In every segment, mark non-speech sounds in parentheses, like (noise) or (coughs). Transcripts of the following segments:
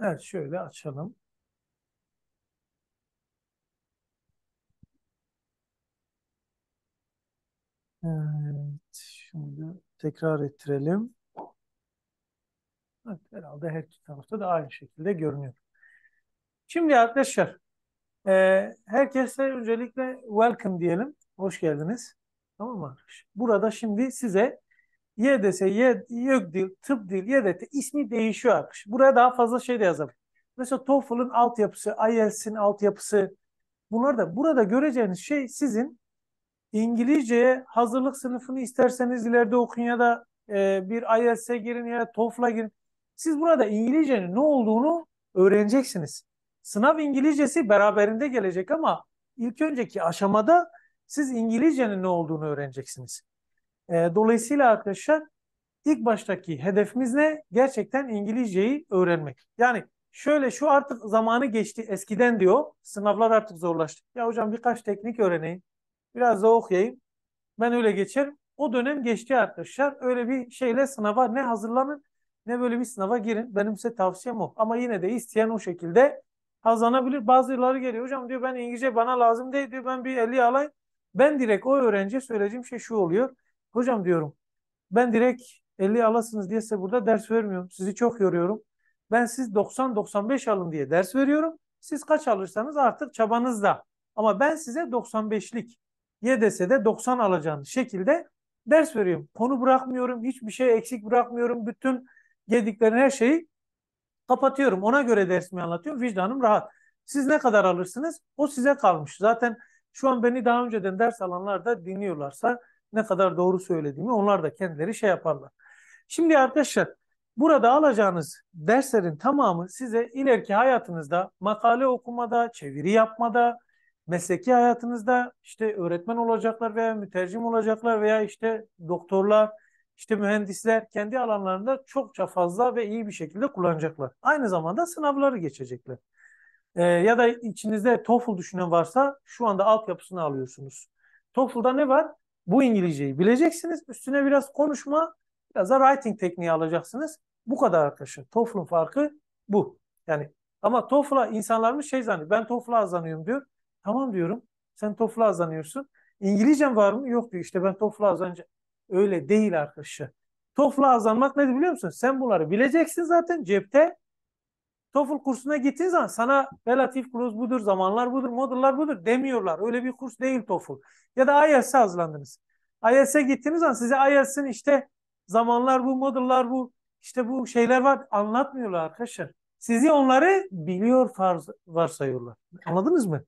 Evet şöyle açalım. Evet, şimdi tekrar ettirelim. Evet, herhalde her iki tarafta da aynı şekilde görünüyor. Şimdi arkadaşlar, e, herkese öncelikle welcome diyelim. Hoş geldiniz. Tamam mı? Burada şimdi size YDS, Y, YÖGDİL, Tıp Dil, YDT ismi değişiyor akış. Buraya daha fazla şey de yazabilir. Mesela TOEFL'ın altyapısı, IELTS'in altyapısı. Bunlar da burada göreceğiniz şey sizin İngilizceye hazırlık sınıfını isterseniz ileride okuyun ya da e, bir IELTS'e girin ya da TOEFL'a girin. Siz burada İngilizcenin ne olduğunu öğreneceksiniz. Sınav İngilizcesi beraberinde gelecek ama ilk önceki aşamada siz İngilizcenin ne olduğunu öğreneceksiniz. E, dolayısıyla arkadaşlar ilk baştaki hedefimiz ne? Gerçekten İngilizceyi öğrenmek. Yani şöyle şu artık zamanı geçti eskiden diyor. Sınavlar artık zorlaştı. Ya hocam birkaç teknik öğreneyim. Biraz da okuyayım. Ben öyle geçerim. O dönem geçti arkadaşlar. Öyle bir şeyle sınava ne hazırlanın ne böyle bir sınava girin. Benim size tavsiyem o. Ama yine de isteyen o şekilde kazanabilir. Bazıları geliyor hocam diyor ben İngilizce bana lazım değil diyor ben bir eli alayım. Ben direkt o öğrenciye söyleyeceğim şey şu oluyor. Hocam diyorum ben direkt 50 alasınız diyese burada ders vermiyorum. Sizi çok yoruyorum. Ben siz 90-95 alın diye ders veriyorum. Siz kaç alırsanız artık çabanızda. Ama ben size 95'lik YDS'de 90 alacağınız şekilde ders veriyorum. Konu bırakmıyorum. Hiçbir şey eksik bırakmıyorum. Bütün yediklerin her şeyi kapatıyorum. Ona göre dersimi anlatıyorum. Vicdanım rahat. Siz ne kadar alırsınız? O size kalmış. Zaten şu an beni daha önceden ders alanlar da dinliyorlarsa ne kadar doğru söylediğimi onlar da kendileri şey yaparlar. Şimdi arkadaşlar burada alacağınız derslerin tamamı size ileriki hayatınızda makale okumada, çeviri yapmada, mesleki hayatınızda işte öğretmen olacaklar veya mütercim olacaklar veya işte doktorlar, işte mühendisler kendi alanlarında çokça fazla ve iyi bir şekilde kullanacaklar. Aynı zamanda sınavları geçecekler. Ee, ya da içinizde TOEFL düşünen varsa şu anda altyapısını alıyorsunuz. TOEFL'da ne var? bu İngilizceyi bileceksiniz. Üstüne biraz konuşma, biraz da writing tekniği alacaksınız. Bu kadar arkadaşlar. TOEFL'ın farkı bu. Yani ama TOEFL'a insanlarımız şey zannediyor. Ben TOEFL'a azlanıyorum diyor. Tamam diyorum. Sen TOEFL'a azlanıyorsun. İngilizcem var mı? Yok diyor. İşte ben TOEFL'a azlanca öyle değil arkadaşlar. TOEFL'a azlanmak nedir biliyor musun? Sen bunları bileceksin zaten cepte. TOEFL kursuna gittiğin zaman sana relatif clause budur, zamanlar budur, modullar budur demiyorlar. Öyle bir kurs değil TOEFL. Ya da IELTS'e hazırlandınız. IELTS'e gittiğiniz zaman size IELTS'in işte zamanlar bu, modullar bu, işte bu şeyler var anlatmıyorlar arkadaşlar. Sizi onları biliyor farz, varsayıyorlar. Anladınız mı?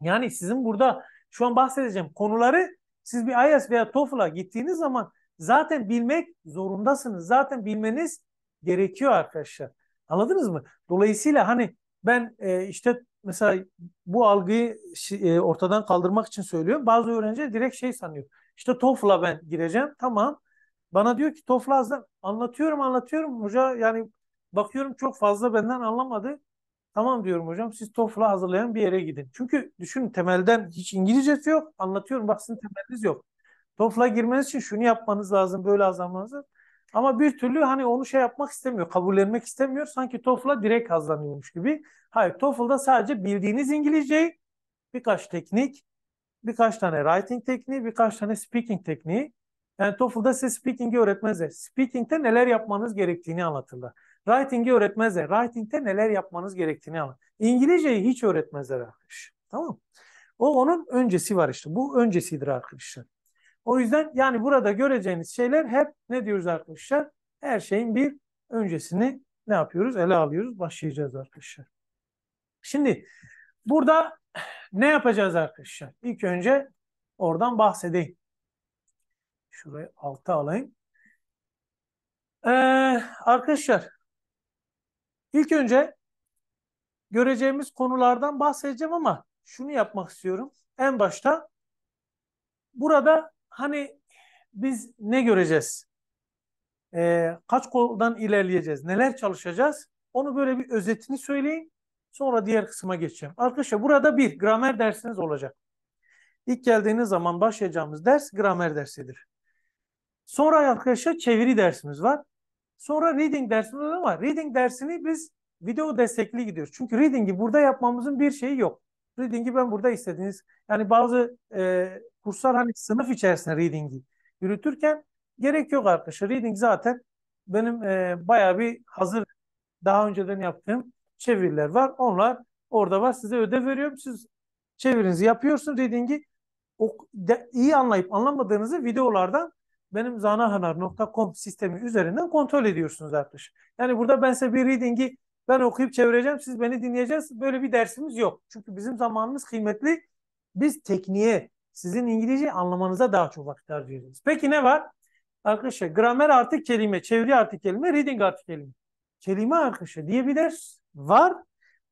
Yani sizin burada şu an bahsedeceğim konuları siz bir IELTS veya TOEFL'a gittiğiniz zaman zaten bilmek zorundasınız. Zaten bilmeniz gerekiyor arkadaşlar. Anladınız mı? Dolayısıyla hani ben e, işte mesela bu algıyı e, ortadan kaldırmak için söylüyorum. Bazı öğrenci direkt şey sanıyor. İşte TOEFL'a ben gireceğim. Tamam. Bana diyor ki TOEFL'a azdan anlatıyorum anlatıyorum. Hoca yani bakıyorum çok fazla benden anlamadı. Tamam diyorum hocam siz TOEFL'a hazırlayan bir yere gidin. Çünkü düşünün temelden hiç İngilizcesi yok. Anlatıyorum bak sizin temeliniz yok. TOEFL'a girmeniz için şunu yapmanız lazım böyle hazırlamanız lazım. Ama bir türlü hani onu şey yapmak istemiyor, kabullenmek istemiyor. Sanki TOEFL'a direkt hazırlanıyormuş gibi. Hayır, TOEFL'da sadece bildiğiniz İngilizceyi, birkaç teknik, birkaç tane writing tekniği, birkaç tane speaking tekniği. Yani TOEFL'da size speaking'i öğretmezler. Speaking'te neler yapmanız gerektiğini anlatırlar. Writing'i öğretmezler. Writing'te neler yapmanız gerektiğini anlatırlar. İngilizceyi hiç öğretmezler arkadaşlar. Tamam O onun öncesi var işte. Bu öncesidir arkadaşlar. O yüzden yani burada göreceğiniz şeyler hep ne diyoruz arkadaşlar? Her şeyin bir öncesini ne yapıyoruz? Ele alıyoruz. Başlayacağız arkadaşlar. Şimdi burada ne yapacağız arkadaşlar? İlk önce oradan bahsedeyim. Şurayı alta alayım. Ee, arkadaşlar ilk önce göreceğimiz konulardan bahsedeceğim ama şunu yapmak istiyorum. En başta burada hani biz ne göreceğiz? Ee, kaç koldan ilerleyeceğiz? Neler çalışacağız? Onu böyle bir özetini söyleyin, Sonra diğer kısma geçeceğim. Arkadaşlar burada bir gramer dersiniz olacak. İlk geldiğiniz zaman başlayacağımız ders gramer dersidir. Sonra arkadaşlar çeviri dersimiz var. Sonra reading dersimiz var ama reading dersini biz video destekli gidiyoruz. Çünkü reading'i burada yapmamızın bir şeyi yok. Reading'i ben burada istediğiniz yani bazı e, kurslar hani sınıf içerisinde reading'i yürütürken gerek yok arkadaşlar. Reading zaten benim e, bayağı bir hazır daha önceden yaptığım çeviriler var. Onlar orada var. Size ödev veriyorum. Siz çevirinizi yapıyorsun reading'i. O, de, iyi anlayıp anlamadığınızı videolardan benim zanahanar.com sistemi üzerinden kontrol ediyorsunuz arkadaşlar. Yani burada ben size bir reading'i ben okuyup çevireceğim. Siz beni dinleyeceğiz. Böyle bir dersimiz yok. Çünkü bizim zamanımız kıymetli. Biz tekniğe, sizin İngilizce anlamanıza daha çok vakit harcıyorsunuz. Peki ne var? Arkadaşlar gramer artık kelime, çeviri artık kelime, reading artık kelime. Kelime arkadaşlar diye bir ders var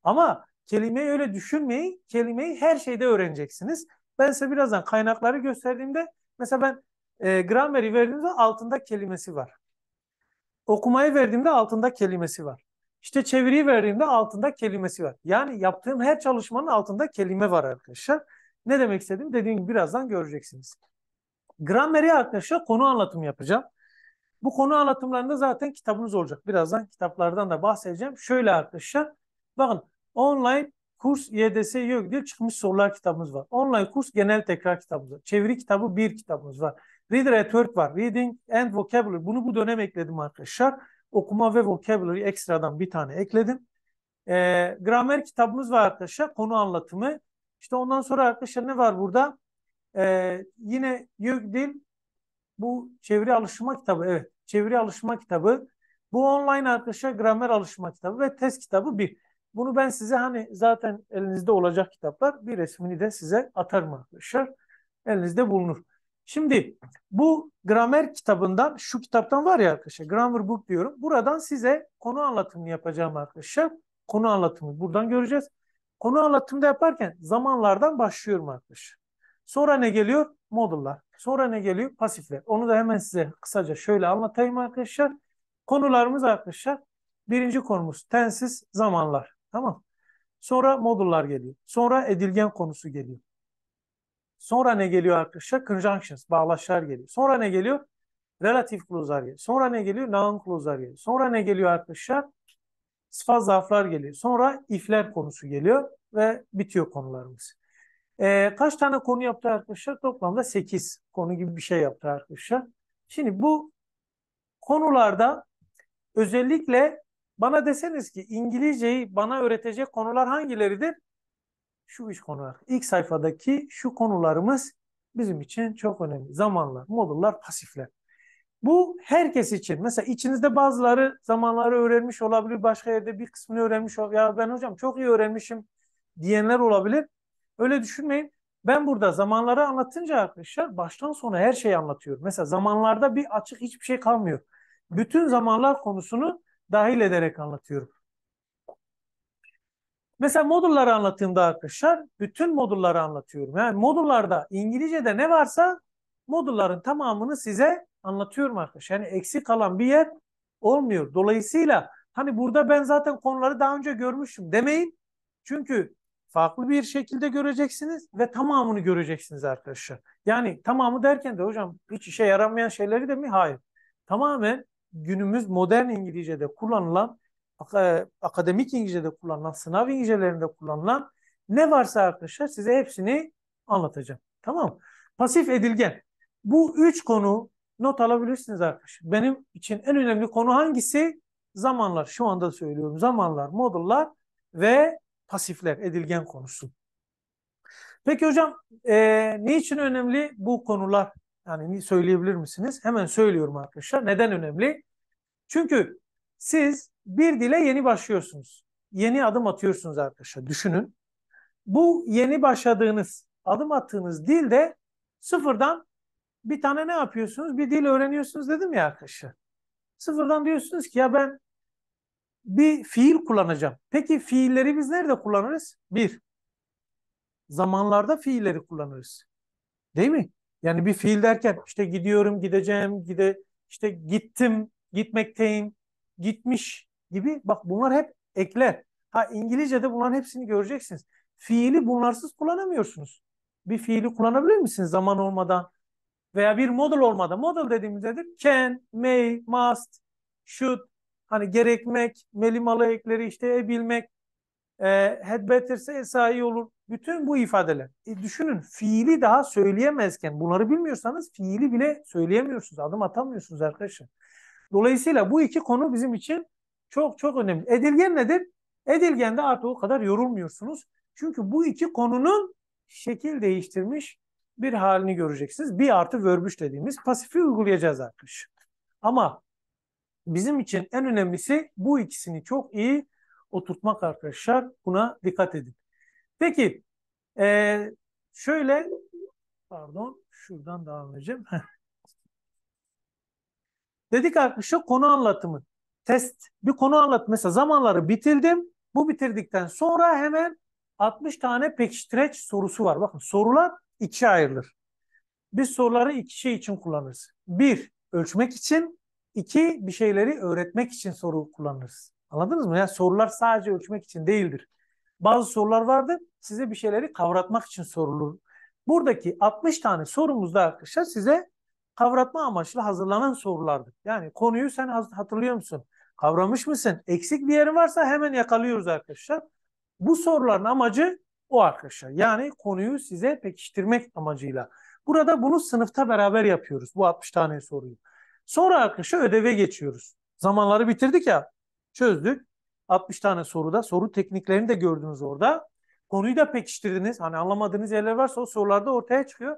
ama kelimeyi öyle düşünmeyin. Kelimeyi her şeyde öğreneceksiniz. Ben size birazdan kaynakları gösterdiğimde mesela ben e, grameri verdiğimde altında kelimesi var. Okumayı verdiğimde altında kelimesi var. İşte çeviriyi verdiğimde altında kelimesi var. Yani yaptığım her çalışmanın altında kelime var arkadaşlar. Ne demek istedim? Dediğim gibi birazdan göreceksiniz. Grammeri arkadaşlar konu anlatımı yapacağım. Bu konu anlatımlarında zaten kitabınız olacak. Birazdan kitaplardan da bahsedeceğim. Şöyle arkadaşlar. Bakın online kurs YDS yok diye çıkmış sorular kitabımız var. Online kurs genel tekrar kitabımız var. Çeviri kitabı bir kitabımız var. Reader at Work var. Reading and Vocabulary. Bunu bu dönem ekledim arkadaşlar. Okuma ve Vocabulary ekstradan bir tane ekledim. E, gramer kitabımız var arkadaşlar. Konu anlatımı. İşte ondan sonra arkadaşlar ne var burada? Ee, yine YÖGDİL bu çeviri alışma kitabı. Evet çeviri alışma kitabı. Bu online arkadaşlar gramer alışma kitabı ve test kitabı bir. Bunu ben size hani zaten elinizde olacak kitaplar bir resmini de size atarım arkadaşlar. Elinizde bulunur. Şimdi bu gramer kitabından şu kitaptan var ya arkadaşlar grammar book diyorum. Buradan size konu anlatımını yapacağım arkadaşlar. Konu anlatımı buradan göreceğiz. Konu anlatımda yaparken zamanlardan başlıyorum arkadaşlar. Sonra ne geliyor? Modullar. Sonra ne geliyor? Pasifler. Onu da hemen size kısaca şöyle anlatayım arkadaşlar. Konularımız arkadaşlar. Birinci konumuz tensiz zamanlar. Tamam. Sonra modullar geliyor. Sonra edilgen konusu geliyor. Sonra ne geliyor arkadaşlar? Conjunctions, bağlaçlar geliyor. Sonra ne geliyor? relative clause'lar geliyor. Sonra ne geliyor? Noun clause'lar geliyor. Sonra ne geliyor arkadaşlar? sıfat zaaflar geliyor. Sonra ifler konusu geliyor ve bitiyor konularımız. E, kaç tane konu yaptı arkadaşlar? Toplamda 8 konu gibi bir şey yaptı arkadaşlar. Şimdi bu konularda özellikle bana deseniz ki İngilizceyi bana öğretecek konular hangileridir? Şu üç konular. İlk sayfadaki şu konularımız bizim için çok önemli. Zamanlar, modullar, pasifler. Bu herkes için. Mesela içinizde bazıları zamanları öğrenmiş olabilir. Başka yerde bir kısmını öğrenmiş olabilir. Ya ben hocam çok iyi öğrenmişim diyenler olabilir. Öyle düşünmeyin. Ben burada zamanları anlatınca arkadaşlar baştan sona her şeyi anlatıyorum. Mesela zamanlarda bir açık hiçbir şey kalmıyor. Bütün zamanlar konusunu dahil ederek anlatıyorum. Mesela modulları anlattığımda arkadaşlar bütün modulları anlatıyorum. Yani modullarda İngilizce'de ne varsa modulların tamamını size Anlatıyorum arkadaş. Yani eksik kalan bir yer olmuyor. Dolayısıyla hani burada ben zaten konuları daha önce görmüştüm demeyin. Çünkü farklı bir şekilde göreceksiniz ve tamamını göreceksiniz arkadaşlar. Yani tamamı derken de hocam hiç işe yaramayan şeyleri de mi? Hayır. Tamamen günümüz modern İngilizce'de kullanılan, akademik İngilizce'de kullanılan, sınav İngilizcelerinde kullanılan ne varsa arkadaşlar size hepsini anlatacağım. Tamam Pasif edilgen. Bu üç konu not alabilirsiniz arkadaşlar. Benim için en önemli konu hangisi? Zamanlar. Şu anda söylüyorum. Zamanlar, modullar ve pasifler, edilgen konusu. Peki hocam e, niçin önemli bu konular? Yani söyleyebilir misiniz? Hemen söylüyorum arkadaşlar. Neden önemli? Çünkü siz bir dile yeni başlıyorsunuz. Yeni adım atıyorsunuz arkadaşlar. Düşünün. Bu yeni başladığınız, adım attığınız dil de sıfırdan bir tane ne yapıyorsunuz? Bir dil öğreniyorsunuz dedim ya arkadaşlar. Sıfırdan diyorsunuz ki ya ben bir fiil kullanacağım. Peki fiilleri biz nerede kullanırız? Bir, zamanlarda fiilleri kullanırız. Değil mi? Yani bir fiil derken işte gidiyorum, gideceğim, gide işte gittim, gitmekteyim, gitmiş gibi bak bunlar hep ekler. Ha İngilizce'de bunların hepsini göreceksiniz. Fiili bunlarsız kullanamıyorsunuz. Bir fiili kullanabilir misiniz zaman olmadan? veya bir model olmada model dediğimiz nedir? Can, may, must, should, hani gerekmek, melimalı ekleri işte ebilmek, e, had better ise esai olur. Bütün bu ifadeler. E, düşünün fiili daha söyleyemezken bunları bilmiyorsanız fiili bile söyleyemiyorsunuz. Adım atamıyorsunuz arkadaşlar. Dolayısıyla bu iki konu bizim için çok çok önemli. Edilgen nedir? edilgen de artık o kadar yorulmuyorsunuz. Çünkü bu iki konunun şekil değiştirmiş bir halini göreceksiniz. Bir artı vörbüş dediğimiz pasifi uygulayacağız arkadaşlar. Ama bizim için en önemlisi bu ikisini çok iyi oturtmak arkadaşlar. Buna dikkat edin. Peki ee, şöyle pardon şuradan devam edeceğim. Dedik arkadaşlar konu anlatımı. Test bir konu anlat. Mesela zamanları bitirdim. Bu bitirdikten sonra hemen 60 tane pekiştireç sorusu var. Bakın sorular ikiye ayrılır. Biz soruları iki şey için kullanırız. Bir, ölçmek için. iki bir şeyleri öğretmek için soru kullanırız. Anladınız mı? Yani sorular sadece ölçmek için değildir. Bazı sorular vardı. Size bir şeyleri kavratmak için sorulur. Buradaki 60 tane sorumuzda arkadaşlar size kavratma amaçlı hazırlanan sorulardır. Yani konuyu sen hatırlıyor musun? Kavramış mısın? Eksik bir yerin varsa hemen yakalıyoruz arkadaşlar. Bu soruların amacı o arkadaşlar. Yani konuyu size pekiştirmek amacıyla. Burada bunu sınıfta beraber yapıyoruz. Bu 60 tane soruyu. Sonra arkadaşlar ödeve geçiyoruz. Zamanları bitirdik ya. Çözdük. 60 tane soruda soru tekniklerini de gördünüz orada. Konuyu da pekiştirdiniz. Hani anlamadığınız yerler varsa o sorularda ortaya çıkıyor.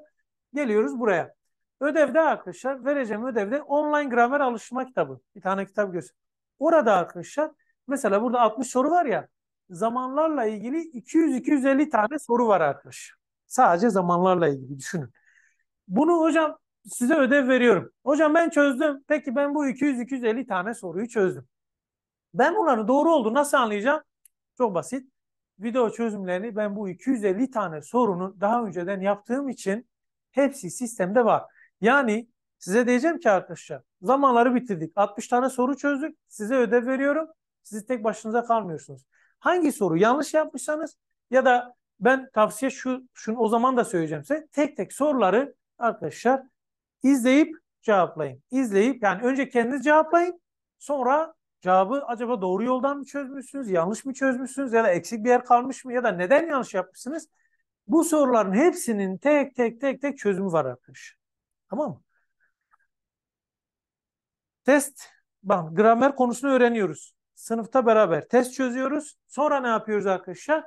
Geliyoruz buraya. Ödevde arkadaşlar vereceğim ödevde online gramer alışma kitabı. Bir tane kitap göster. Orada arkadaşlar mesela burada 60 soru var ya zamanlarla ilgili 200-250 tane soru var arkadaş. Sadece zamanlarla ilgili düşünün. Bunu hocam size ödev veriyorum. Hocam ben çözdüm. Peki ben bu 200-250 tane soruyu çözdüm. Ben bunları doğru oldu nasıl anlayacağım? Çok basit. Video çözümlerini ben bu 250 tane sorunun daha önceden yaptığım için hepsi sistemde var. Yani size diyeceğim ki arkadaşlar zamanları bitirdik. 60 tane soru çözdük. Size ödev veriyorum. Siz tek başınıza kalmıyorsunuz. Hangi soru yanlış yapmışsanız ya da ben tavsiye şu, şunu o zaman da söyleyeceğim size. Tek tek soruları arkadaşlar izleyip cevaplayın. İzleyip yani önce kendiniz cevaplayın. Sonra cevabı acaba doğru yoldan mı çözmüşsünüz, yanlış mı çözmüşsünüz ya da eksik bir yer kalmış mı ya da neden yanlış yapmışsınız? Bu soruların hepsinin tek tek tek tek çözümü var arkadaşlar. Tamam mı? Test, bak gramer konusunu öğreniyoruz sınıfta beraber test çözüyoruz. Sonra ne yapıyoruz arkadaşlar?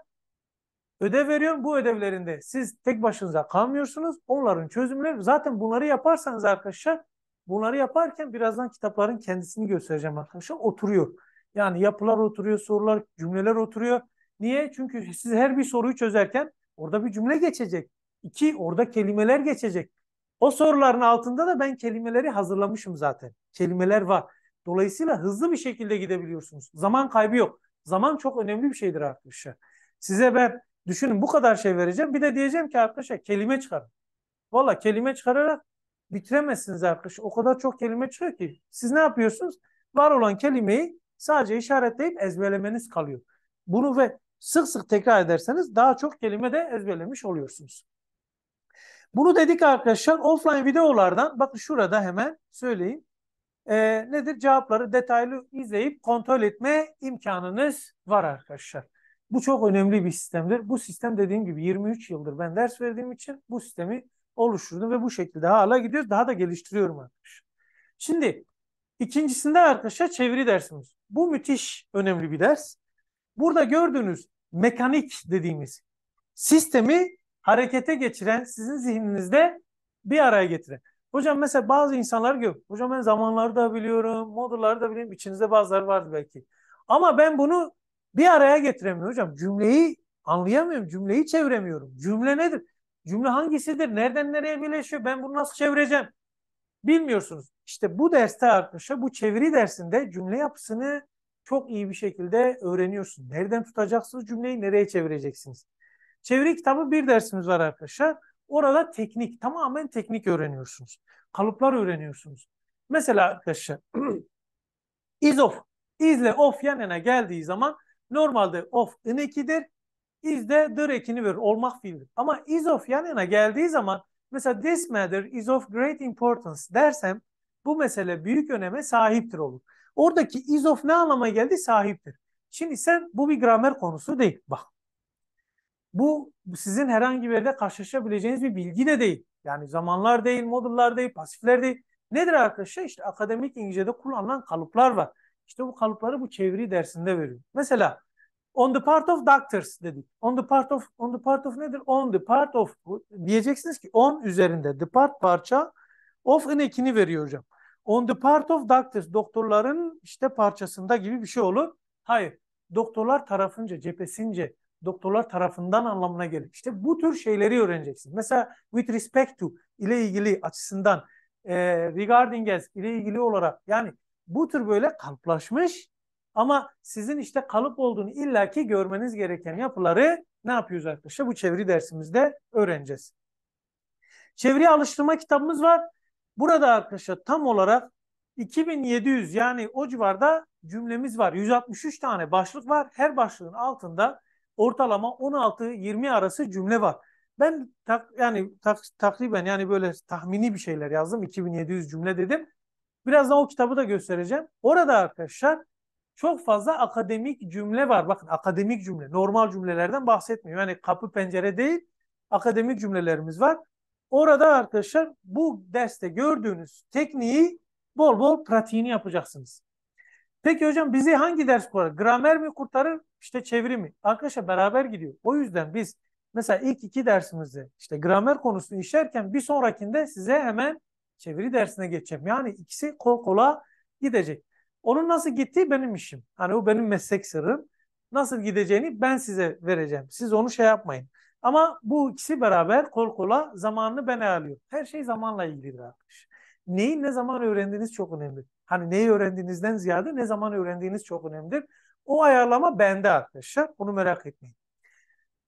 Ödev veriyorum. Bu ödevlerinde siz tek başınıza kalmıyorsunuz. Onların çözümleri zaten bunları yaparsanız arkadaşlar bunları yaparken birazdan kitapların kendisini göstereceğim arkadaşlar. Oturuyor. Yani yapılar oturuyor, sorular, cümleler oturuyor. Niye? Çünkü siz her bir soruyu çözerken orada bir cümle geçecek. İki, orada kelimeler geçecek. O soruların altında da ben kelimeleri hazırlamışım zaten. Kelimeler var. Dolayısıyla hızlı bir şekilde gidebiliyorsunuz. Zaman kaybı yok. Zaman çok önemli bir şeydir arkadaşlar. Size ben düşünün bu kadar şey vereceğim. Bir de diyeceğim ki arkadaşlar kelime çıkarın. Valla kelime çıkararak bitiremezsiniz arkadaşlar. O kadar çok kelime çıkıyor ki. Siz ne yapıyorsunuz? Var olan kelimeyi sadece işaretleyip ezberlemeniz kalıyor. Bunu ve sık sık tekrar ederseniz daha çok kelime de ezberlemiş oluyorsunuz. Bunu dedik arkadaşlar offline videolardan bakın şurada hemen söyleyeyim e, nedir? Cevapları detaylı izleyip kontrol etme imkanınız var arkadaşlar. Bu çok önemli bir sistemdir. Bu sistem dediğim gibi 23 yıldır ben ders verdiğim için bu sistemi oluşturdum ve bu şekilde hala gidiyoruz. Daha da geliştiriyorum arkadaşlar. Şimdi ikincisinde arkadaşlar çeviri dersimiz. Bu müthiş önemli bir ders. Burada gördüğünüz mekanik dediğimiz sistemi harekete geçiren, sizin zihninizde bir araya getiren. Hocam mesela bazı insanlar gör. Hocam ben zamanları da biliyorum, modları da biliyorum. İçinizde bazıları vardı belki. Ama ben bunu bir araya getiremiyorum hocam. Cümleyi anlayamıyorum. Cümleyi çeviremiyorum. Cümle nedir? Cümle hangisidir? Nereden nereye birleşiyor? Ben bunu nasıl çevireceğim? Bilmiyorsunuz. İşte bu derste arkadaşlar bu çeviri dersinde cümle yapısını çok iyi bir şekilde öğreniyorsunuz. Nereden tutacaksınız cümleyi, nereye çevireceksiniz? Çeviri kitabı bir dersimiz var arkadaşlar. Orada teknik, tamamen teknik öğreniyorsunuz. Kalıplar öğreniyorsunuz. Mesela arkadaşlar (clears throat) is of, izle of yan yana geldiği zaman normalde of in ekidir. Is de dır ekini verir. Olmak fiildir. Ama is of yan yana geldiği zaman mesela this matter is of great importance dersem bu mesele büyük öneme sahiptir olur. Oradaki is of ne anlama geldi? Sahiptir. Şimdi sen bu bir gramer konusu değil. Bak bu sizin herhangi bir yerde karşılaşabileceğiniz bir bilgi de değil. Yani zamanlar değil, modullar değil, pasifler değil. Nedir arkadaşlar? İşte akademik İngilizce'de kullanılan kalıplar var. İşte bu kalıpları bu çeviri dersinde veriyorum. Mesela on the part of doctors dedik. On the part of on the part of nedir? On the part of diyeceksiniz ki on üzerinde the part parça of an ekini veriyor hocam. On the part of doctors doktorların işte parçasında gibi bir şey olur. Hayır. Doktorlar tarafınca, cephesince doktorlar tarafından anlamına gelir. İşte bu tür şeyleri öğreneceksin. Mesela with respect to ile ilgili açısından e, regarding as ile ilgili olarak yani bu tür böyle kalıplaşmış ama sizin işte kalıp olduğunu illaki görmeniz gereken yapıları ne yapıyoruz arkadaşlar? Bu çeviri dersimizde öğreneceğiz. Çeviri alıştırma kitabımız var. Burada arkadaşlar tam olarak 2700 yani o civarda cümlemiz var. 163 tane başlık var. Her başlığın altında ortalama 16-20 arası cümle var. Ben tak, yani tak, takriben yani böyle tahmini bir şeyler yazdım. 2700 cümle dedim. Birazdan o kitabı da göstereceğim. Orada arkadaşlar çok fazla akademik cümle var. Bakın akademik cümle, normal cümlelerden bahsetmiyor. Yani kapı pencere değil, akademik cümlelerimiz var. Orada arkadaşlar bu derste gördüğünüz tekniği bol bol pratiğini yapacaksınız. Peki hocam bizi hangi ders kurtarır? Gramer mi kurtarır? İşte çeviri mi? Arkadaşlar beraber gidiyor. O yüzden biz mesela ilk iki dersimizi işte gramer konusunu işlerken bir sonrakinde size hemen çeviri dersine geçeceğim. Yani ikisi kol kola gidecek. Onun nasıl gittiği benim işim. Hani o benim meslek sırrım. Nasıl gideceğini ben size vereceğim. Siz onu şey yapmayın. Ama bu ikisi beraber kol kola zamanını ben ayarlıyorum. Her şey zamanla ilgilidir arkadaşlar. Neyi ne zaman öğrendiğiniz çok önemli. Hani neyi öğrendiğinizden ziyade ne zaman öğrendiğiniz çok önemlidir. O ayarlama bende arkadaşlar. Bunu merak etmeyin.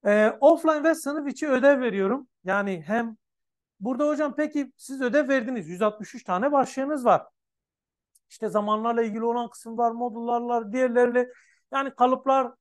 Ee, offline ve sınıf içi ödev veriyorum. Yani hem burada hocam peki siz ödev verdiniz. 163 tane başlığınız var. İşte zamanlarla ilgili olan kısımlar, modullarla, diğerlerle. yani kalıplar,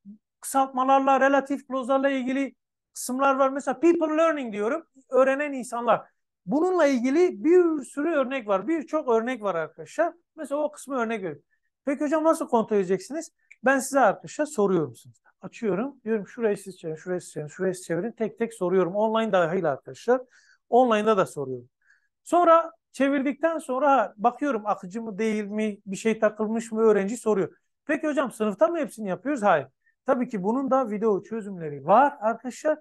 kısaltmalarla, relatif klozlarla ilgili kısımlar var. Mesela people learning diyorum. Öğrenen insanlar. Bununla ilgili bir sürü örnek var. Birçok örnek var arkadaşlar. Mesela o kısmı örnek veriyorum. Peki hocam nasıl kontrol edeceksiniz? Ben size arkadaşlar soruyorum size. Açıyorum. Diyorum şurayı siz çevirin, şurayı siz çevirin, şurayı siz çevirin. Tek tek soruyorum. Online dahil arkadaşlar. Online'da da soruyorum. Sonra çevirdikten sonra bakıyorum akıcı mı değil mi, bir şey takılmış mı öğrenci soruyor. Peki hocam sınıfta mı hepsini yapıyoruz? Hayır. Tabii ki bunun da video çözümleri var arkadaşlar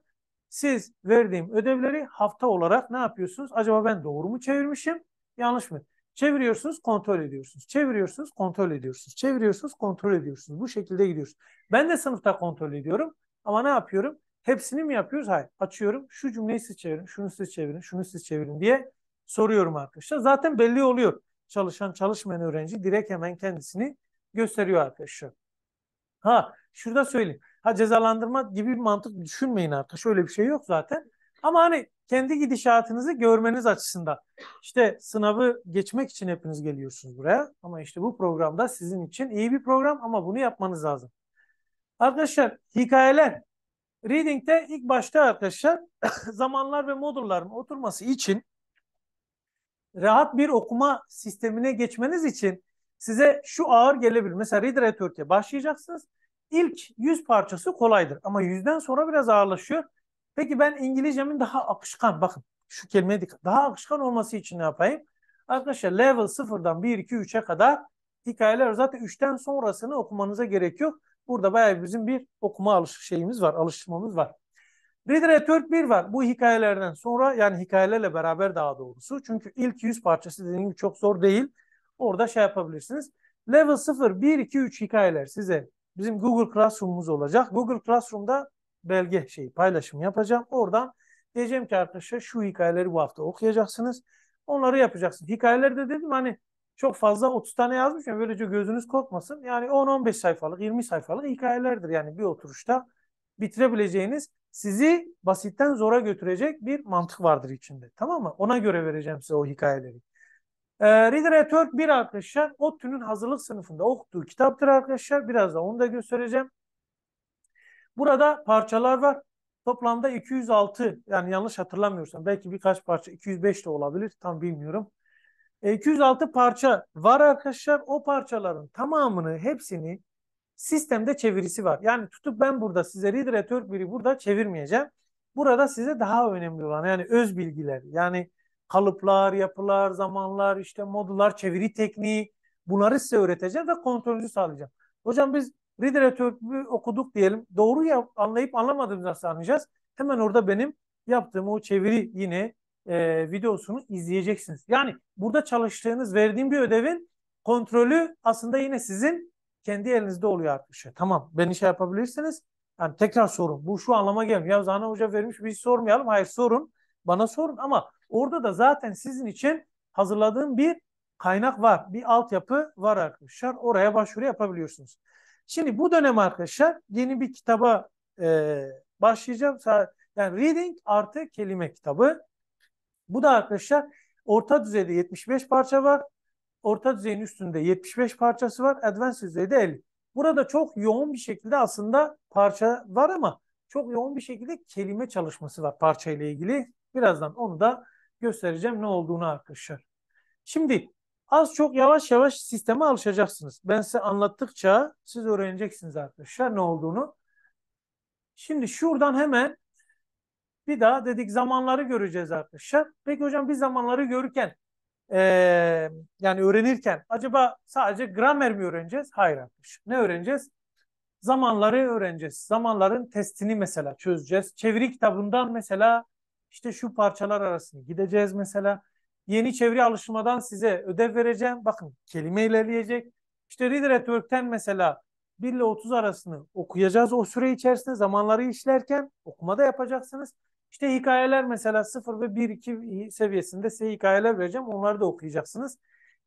siz verdiğim ödevleri hafta olarak ne yapıyorsunuz? Acaba ben doğru mu çevirmişim? Yanlış mı? Çeviriyorsunuz, kontrol ediyorsunuz. Çeviriyorsunuz, kontrol ediyorsunuz. Çeviriyorsunuz, kontrol ediyorsunuz. Bu şekilde gidiyorsunuz. Ben de sınıfta kontrol ediyorum ama ne yapıyorum? Hepsini mi yapıyoruz? Hayır. Açıyorum. Şu cümleyi siz çevirin, şunu siz çevirin, şunu siz çevirin diye soruyorum arkadaşlar. Zaten belli oluyor. Çalışan, çalışmayan öğrenci direkt hemen kendisini gösteriyor arkadaşlar. Ha, şurada söyleyeyim. Ha cezalandırma gibi bir mantık düşünmeyin artık. Şöyle bir şey yok zaten. Ama hani kendi gidişatınızı görmeniz açısından. işte sınavı geçmek için hepiniz geliyorsunuz buraya. Ama işte bu programda sizin için iyi bir program ama bunu yapmanız lazım. Arkadaşlar hikayeler. Reading'de ilk başta arkadaşlar (coughs) zamanlar ve modulların oturması için rahat bir okuma sistemine geçmeniz için size şu ağır gelebilir. Mesela Reader Authority'ye başlayacaksınız. İlk 100 parçası kolaydır ama 100'den sonra biraz ağırlaşıyor. Peki ben İngilizcemin daha akışkan bakın şu kelimeye dikkat. Daha akışkan olması için ne yapayım? Arkadaşlar level 0'dan 1 2 3'e kadar hikayeler zaten 3'ten sonrasını okumanıza gerek yok. Burada bayağı bizim bir okuma alış şeyimiz var, alıştırmamız var. Literatür 1 var. Bu hikayelerden sonra yani hikayelerle beraber daha doğrusu. Çünkü ilk 100 parçası dediğim gibi çok zor değil. Orada şey yapabilirsiniz. Level 0, 1, 2, 3 hikayeler size bizim Google Classroom'umuz olacak. Google Classroom'da belge şeyi paylaşım yapacağım. Oradan diyeceğim ki arkadaşlar şu hikayeleri bu hafta okuyacaksınız. Onları yapacaksınız. Hikayeleri de dedim hani çok fazla 30 tane yazmışım. Böylece gözünüz korkmasın. Yani 10-15 sayfalık, 20 sayfalık hikayelerdir. Yani bir oturuşta bitirebileceğiniz sizi basitten zora götürecek bir mantık vardır içinde. Tamam mı? Ona göre vereceğim size o hikayeleri. E, ee, Reader at Work 1 arkadaşlar ODTÜ'nün hazırlık sınıfında okuduğu kitaptır arkadaşlar. Biraz da onu da göstereceğim. Burada parçalar var. Toplamda 206 yani yanlış hatırlamıyorsam belki birkaç parça 205 de olabilir tam bilmiyorum. E, 206 parça var arkadaşlar. O parçaların tamamını hepsini sistemde çevirisi var. Yani tutup ben burada size Reader at Work 1'i burada çevirmeyeceğim. Burada size daha önemli olan yani öz bilgiler yani kalıplar, yapılar, zamanlar, işte modular çeviri tekniği bunları size öğreteceğim ve kontrolünüzü sağlayacağım. Hocam biz literatürü okuduk diyelim. Doğru ya, anlayıp anlamadığımızı nasıl anlayacağız? Hemen orada benim yaptığım o çeviri yine e, videosunu izleyeceksiniz. Yani burada çalıştığınız, verdiğim bir ödevin kontrolü aslında yine sizin kendi elinizde oluyor artık şey. Tamam beni şey yapabilirsiniz. Yani tekrar sorun. Bu şu anlama gelmiyor. Ya Zana Hoca vermiş biz sormayalım. Hayır sorun. Bana sorun ama Orada da zaten sizin için hazırladığım bir kaynak var. Bir altyapı var arkadaşlar. Oraya başvuru yapabiliyorsunuz. Şimdi bu dönem arkadaşlar yeni bir kitaba e, başlayacağım. Yani Reading artı kelime kitabı. Bu da arkadaşlar orta düzeyde 75 parça var. Orta düzeyin üstünde 75 parçası var. Advanced düzeyde 50. Burada çok yoğun bir şekilde aslında parça var ama çok yoğun bir şekilde kelime çalışması var parça ile ilgili. Birazdan onu da göstereceğim ne olduğunu arkadaşlar. Şimdi az çok yavaş yavaş sisteme alışacaksınız. Ben size anlattıkça siz öğreneceksiniz arkadaşlar ne olduğunu. Şimdi şuradan hemen bir daha dedik zamanları göreceğiz arkadaşlar. Peki hocam biz zamanları görürken e, yani öğrenirken acaba sadece gramer mi öğreneceğiz? Hayır arkadaşlar. Ne öğreneceğiz? Zamanları öğreneceğiz. Zamanların testini mesela çözeceğiz. Çeviri kitabından mesela işte şu parçalar arasında gideceğiz mesela. Yeni çeviri alışmadan size ödev vereceğim. Bakın kelime ilerleyecek. İşte Reader at Work'ten mesela 1 ile 30 arasını okuyacağız o süre içerisinde zamanları işlerken okuma da yapacaksınız. İşte hikayeler mesela 0 ve 1 2 seviyesinde size hikayeler vereceğim. Onları da okuyacaksınız.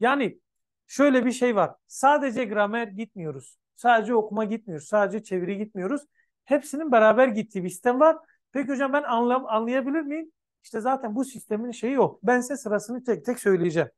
Yani şöyle bir şey var. Sadece gramer gitmiyoruz. Sadece okuma gitmiyoruz. Sadece çeviri gitmiyoruz. Hepsinin beraber gittiği bir sistem var. Peki hocam ben anlam, anlayabilir miyim? İşte zaten bu sistemin şeyi yok. Ben size sırasını tek tek söyleyeceğim.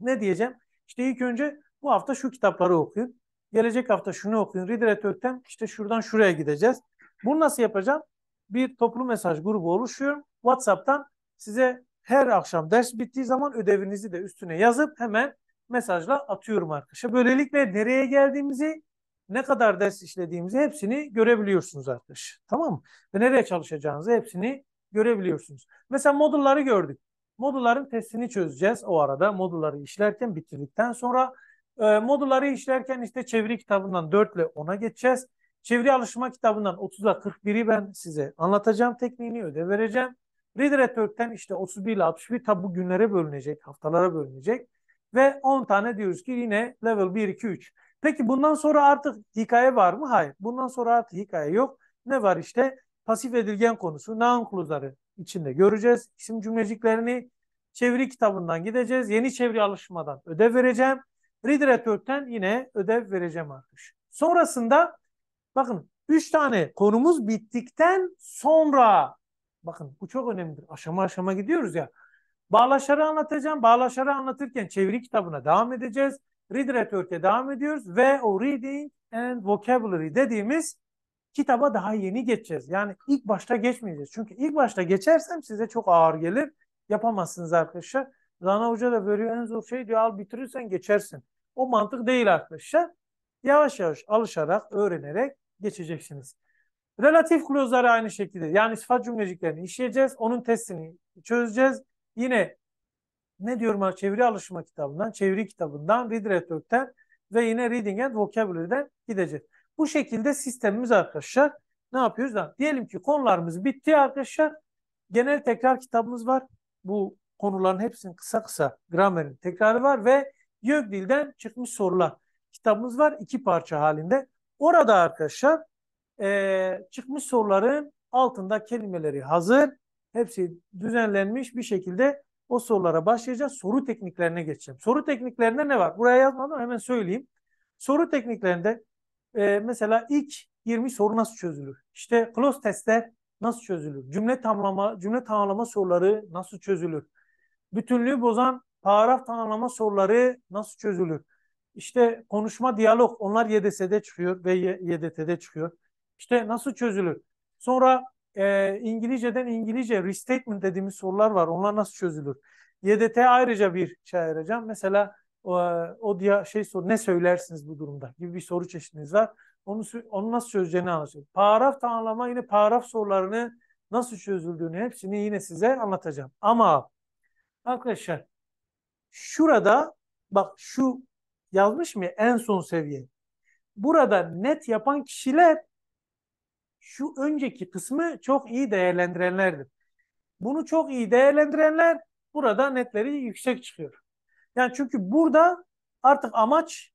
Ne diyeceğim? İşte ilk önce bu hafta şu kitapları okuyun. Gelecek hafta şunu okuyun. Redirect.ök'ten işte şuradan şuraya gideceğiz. Bunu nasıl yapacağım? Bir toplu mesaj grubu oluşuyor. WhatsApp'tan size her akşam ders bittiği zaman ödevinizi de üstüne yazıp hemen mesajla atıyorum arkadaşa. Böylelikle nereye geldiğimizi ne kadar ders işlediğimizi hepsini görebiliyorsunuz arkadaşlar. Tamam mı? Ve nereye çalışacağınızı hepsini görebiliyorsunuz. Mesela modulları gördük. Modulların testini çözeceğiz o arada. Modulları işlerken bitirdikten sonra e, modulları işlerken işte çeviri kitabından 4 ile 10'a geçeceğiz. Çeviri alışma kitabından 30'a 41'i ben size anlatacağım tekniğini ödev vereceğim. Reader at Work'ten işte 31 ile 61 tabi bu günlere bölünecek, haftalara bölünecek. Ve 10 tane diyoruz ki yine level 1, 2, 3. Peki bundan sonra artık hikaye var mı? Hayır. Bundan sonra artık hikaye yok. Ne var işte? Pasif edilgen konusu, noun clause'ları içinde göreceğiz. İsim cümleciklerini çeviri kitabından gideceğiz. Yeni çeviri alışmadan ödev vereceğim. Reader yine ödev vereceğim artık. Sonrasında bakın 3 tane konumuz bittikten sonra bakın bu çok önemlidir. Aşama aşama gidiyoruz ya. Bağlaşarı anlatacağım. Bağlaşarı anlatırken çeviri kitabına devam edeceğiz. Reader Türk'e devam ediyoruz ve o Reading and Vocabulary dediğimiz kitaba daha yeni geçeceğiz. Yani ilk başta geçmeyeceğiz. Çünkü ilk başta geçersem size çok ağır gelir. Yapamazsınız arkadaşlar. Rana Hoca da veriyor en zor şey diyor al bitirirsen geçersin. O mantık değil arkadaşlar. Yavaş yavaş alışarak, öğrenerek geçeceksiniz. Relatif klozları aynı şekilde. Yani sıfat cümleciklerini işleyeceğiz. Onun testini çözeceğiz. Yine ne diyorum ben çeviri alışma kitabından, çeviri kitabından, Read Rhetoric'ten ve yine Reading and Vocabulary'den gideceğiz. Bu şekilde sistemimiz arkadaşlar ne yapıyoruz? lan? Diyelim ki konularımız bitti arkadaşlar. Genel tekrar kitabımız var. Bu konuların hepsinin kısa kısa gramerin tekrarı var ve dilden çıkmış sorular kitabımız var. iki parça halinde. Orada arkadaşlar e, çıkmış soruların altında kelimeleri hazır. Hepsi düzenlenmiş bir şekilde o sorulara başlayacağız. Soru tekniklerine geçeceğim. Soru tekniklerinde ne var? Buraya yazmadım hemen söyleyeyim. Soru tekniklerinde e, mesela ilk 20 soru nasıl çözülür? İşte close testler nasıl çözülür? Cümle tamamlama, cümle tamamlama soruları nasıl çözülür? Bütünlüğü bozan paragraf tamamlama soruları nasıl çözülür? İşte konuşma diyalog onlar YDS'de çıkıyor ve YDT'de çıkıyor. İşte nasıl çözülür? Sonra e, İngilizceden İngilizce restatement dediğimiz sorular var. Onlar nasıl çözülür? YDT ayrıca bir şey ayıracağım. Mesela e, o diye şey sor, ne söylersiniz bu durumda gibi bir soru çeşidiniz var. Onu, onu nasıl çözeceğini anlatacağım. Paragraf tanımlama yine paragraf sorularını nasıl çözüldüğünü hepsini yine size anlatacağım. Ama arkadaşlar şurada bak şu yazmış mı en son seviye. Burada net yapan kişiler şu önceki kısmı çok iyi değerlendirenlerdir. Bunu çok iyi değerlendirenler burada netleri yüksek çıkıyor. Yani çünkü burada artık amaç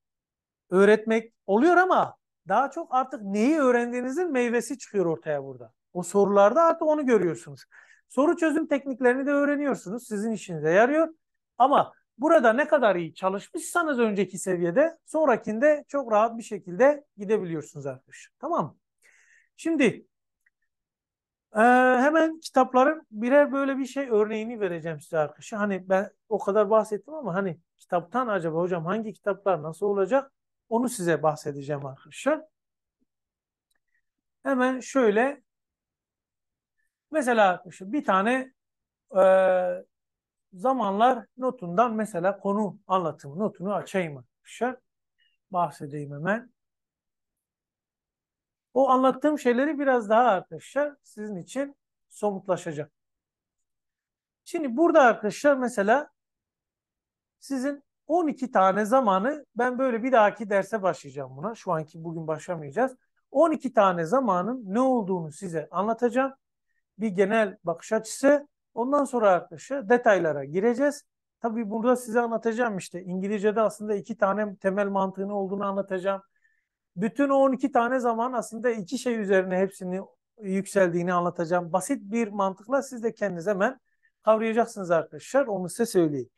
öğretmek oluyor ama daha çok artık neyi öğrendiğinizin meyvesi çıkıyor ortaya burada. O sorularda artık onu görüyorsunuz. Soru çözüm tekniklerini de öğreniyorsunuz. Sizin işinize yarıyor. Ama burada ne kadar iyi çalışmışsanız önceki seviyede sonrakinde çok rahat bir şekilde gidebiliyorsunuz arkadaşlar. Tamam mı? Şimdi ee, hemen kitapların birer böyle bir şey örneğini vereceğim size arkadaşlar. Hani ben o kadar bahsettim ama hani kitaptan acaba hocam hangi kitaplar nasıl olacak onu size bahsedeceğim arkadaşlar. Hemen şöyle mesela arkadaşlar bir tane e, zamanlar notundan mesela konu anlatımı notunu açayım arkadaşlar. Bahsedeyim hemen. O anlattığım şeyleri biraz daha arkadaşlar sizin için somutlaşacak. Şimdi burada arkadaşlar mesela sizin 12 tane zamanı ben böyle bir dahaki derse başlayacağım buna. Şu anki bugün başlamayacağız. 12 tane zamanın ne olduğunu size anlatacağım. Bir genel bakış açısı. Ondan sonra arkadaşlar detaylara gireceğiz. Tabii burada size anlatacağım işte İngilizce'de aslında iki tane temel mantığını olduğunu anlatacağım bütün o 12 tane zaman aslında iki şey üzerine hepsini yükseldiğini anlatacağım. Basit bir mantıkla siz de kendiniz hemen kavrayacaksınız arkadaşlar. Onu size söyleyeyim.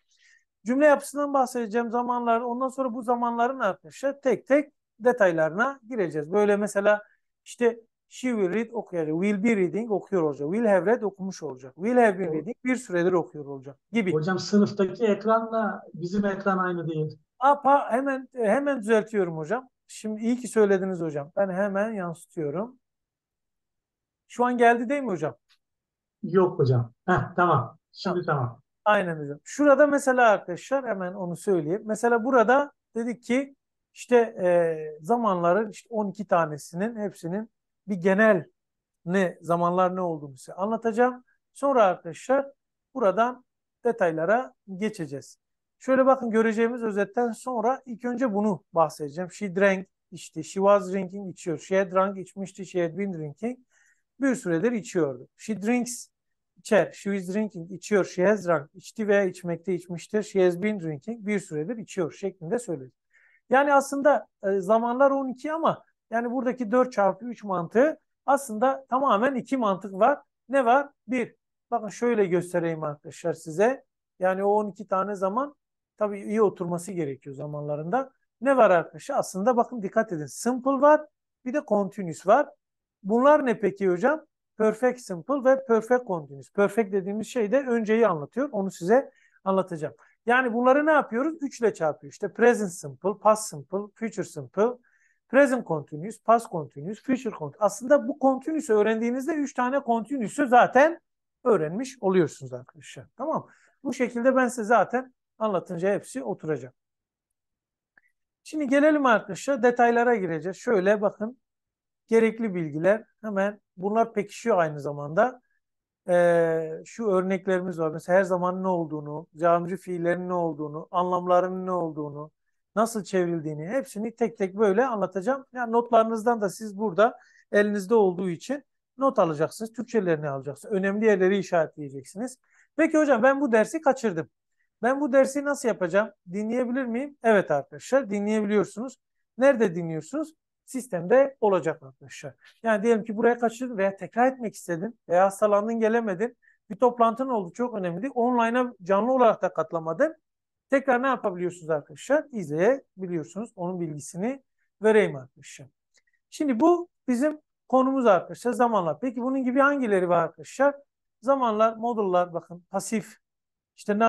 Cümle yapısından bahsedeceğim zamanlar. Ondan sonra bu zamanların arkadaşlar tek tek detaylarına gireceğiz. Böyle mesela işte she will read okuyor, Will be reading okuyor olacak. Will have read okumuş olacak. Will have been reading bir süredir okuyor olacak gibi. Hocam sınıftaki ekranla bizim ekran aynı değil. Apa hemen hemen düzeltiyorum hocam. Şimdi iyi ki söylediniz hocam. Ben hemen yansıtıyorum. Şu an geldi değil mi hocam? Yok hocam. Heh, tamam. Şimdi tamam. tamam. Aynen hocam. Şurada mesela arkadaşlar hemen onu söyleyeyim. Mesela burada dedik ki işte e, zamanların işte 12 tanesinin hepsinin bir genel ne zamanlar ne olduğunu size anlatacağım. Sonra arkadaşlar buradan detaylara geçeceğiz. Şöyle bakın göreceğimiz özetten sonra ilk önce bunu bahsedeceğim. She drank içti. She was drinking içiyor. She had drunk içmişti. She had been drinking. Bir süredir içiyordu. She drinks içer. She is drinking içiyor. She has drunk içti veya içmekte içmiştir. She has been drinking bir süredir içiyor şeklinde söyledi. Yani aslında e, zamanlar 12 ama yani buradaki 4 çarpı 3 mantığı aslında tamamen iki mantık var. Ne var? Bir. Bakın şöyle göstereyim arkadaşlar size. Yani o 12 tane zaman Tabii iyi oturması gerekiyor zamanlarında. Ne var arkadaşlar? Aslında bakın dikkat edin. Simple var. Bir de continuous var. Bunlar ne peki hocam? Perfect simple ve perfect continuous. Perfect dediğimiz şey de önceyi anlatıyor. Onu size anlatacağım. Yani bunları ne yapıyoruz? Üçle ile çarpıyor. İşte present simple, past simple, future simple, present continuous, past continuous, future continuous. Aslında bu continuous öğrendiğinizde üç tane continuous'u zaten öğrenmiş oluyorsunuz arkadaşlar. Tamam Bu şekilde ben size zaten Anlatınca hepsi oturacak. Şimdi gelelim arkadaşlar detaylara gireceğiz. Şöyle bakın gerekli bilgiler hemen bunlar pekişiyor aynı zamanda. Ee, şu örneklerimiz var. Mesela her zaman ne olduğunu, camcı fiillerin ne olduğunu, anlamlarının ne olduğunu, nasıl çevrildiğini hepsini tek tek böyle anlatacağım. Yani notlarınızdan da siz burada elinizde olduğu için not alacaksınız, Türkçelerini alacaksınız. Önemli yerleri işaretleyeceksiniz. Peki hocam ben bu dersi kaçırdım. Ben bu dersi nasıl yapacağım? Dinleyebilir miyim? Evet arkadaşlar dinleyebiliyorsunuz. Nerede dinliyorsunuz? Sistemde olacak arkadaşlar. Yani diyelim ki buraya kaçırdın veya tekrar etmek istedin veya hastalandın gelemedin. Bir toplantın oldu çok önemli. Online'a canlı olarak da katlamadın. Tekrar ne yapabiliyorsunuz arkadaşlar? İzleyebiliyorsunuz. Onun bilgisini vereyim arkadaşlar. Şimdi bu bizim konumuz arkadaşlar zamanlar. Peki bunun gibi hangileri var arkadaşlar? Zamanlar, modullar bakın pasif. İşte